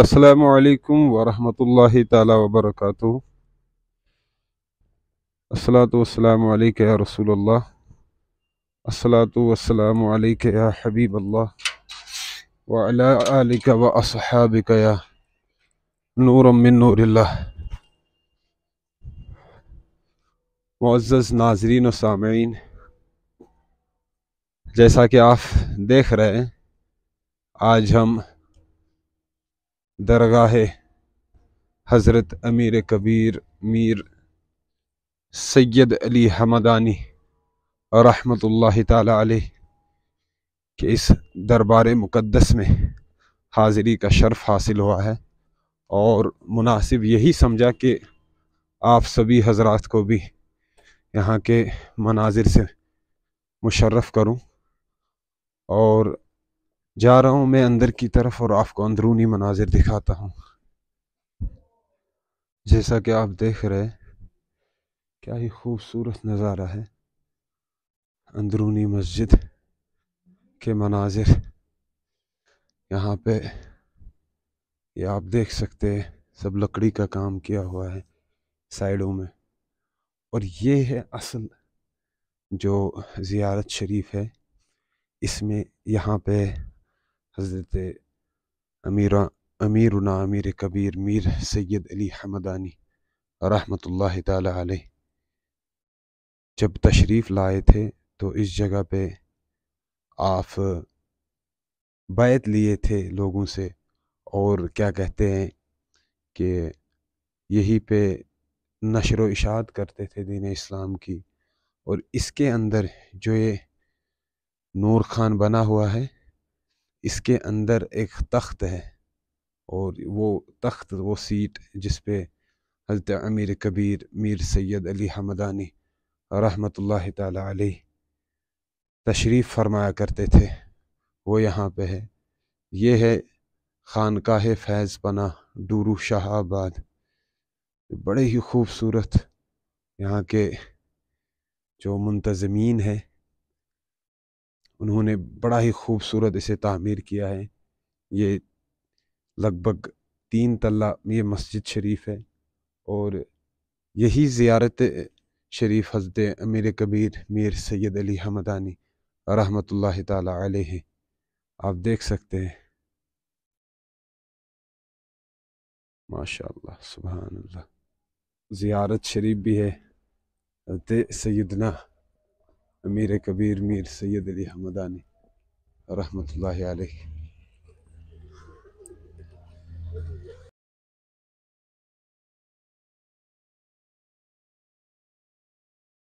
السلام علیکم ورحمۃ اللہ تعالی وبرکاتہ السلاۃ و السلام یا رسول اللہ السلاۃ و السلام علیک یا حبیب اللہ و یا نور من نور اللہ معزز ناظرین و سامعین جیسا کہ آپ دیکھ رہے ہیں آج ہم درگاہ حضرت امیر کبیر میر سید علی حمدانی رحمۃ اللہ تعالی علیہ کے اس دربار مقدس میں حاضری کا شرف حاصل ہوا ہے اور مناسب یہی سمجھا کہ آپ سبھی حضرات کو بھی یہاں کے مناظر سے مشرف کروں اور جا رہا ہوں میں اندر کی طرف اور آپ کو اندرونی مناظر دکھاتا ہوں جیسا کہ آپ دیکھ رہے کیا ہی خوبصورت نظارہ ہے اندرونی مسجد کے مناظر یہاں پہ یہ آپ سکتے ہیں سب لکڑی کا کام کیا ہوا ہے سائڈوں میں اور یہ ہے اصل جو زیارت شریف ہے اس میں یہاں پہ حضرت امیرہ امیر نا امیر کبیر میر سید علی حمدانی رحمۃ اللہ تعالی علیہ جب تشریف لائے تھے تو اس جگہ پہ آپ بیت لیے تھے لوگوں سے اور کیا کہتے ہیں کہ یہی پہ نشر و اشاعت کرتے تھے دین اسلام کی اور اس کے اندر جو یہ نور خان بنا ہوا ہے اس کے اندر ایک تخت ہے اور وہ تخت وہ سیٹ جس پہ حضرت امیر کبیر میر سید علی حمدانی رحمۃ اللہ تعالی علیہ تشریف فرمایا کرتے تھے وہ یہاں پہ ہے یہ ہے خانقاہ فیض پناہ ڈورو شاہ آباد بڑے ہی خوبصورت یہاں کے جو منتظمین ہیں انہوں نے بڑا ہی خوبصورت اسے تعمیر کیا ہے یہ لگ بھگ تین تلہ یہ مسجد شریف ہے اور یہی زیارت شریف حضرت امیر کبیر میر سید علی حمدانی رحمۃ اللہ تعالیٰ علیہ آپ دیکھ سکتے ہیں ماشاء اللہ سبحان اللہ زیارت شریف بھی ہے حضرت سیدنا امیر کبیر میر سید علی حمدانی رحمت رحمۃ اللہ علیہ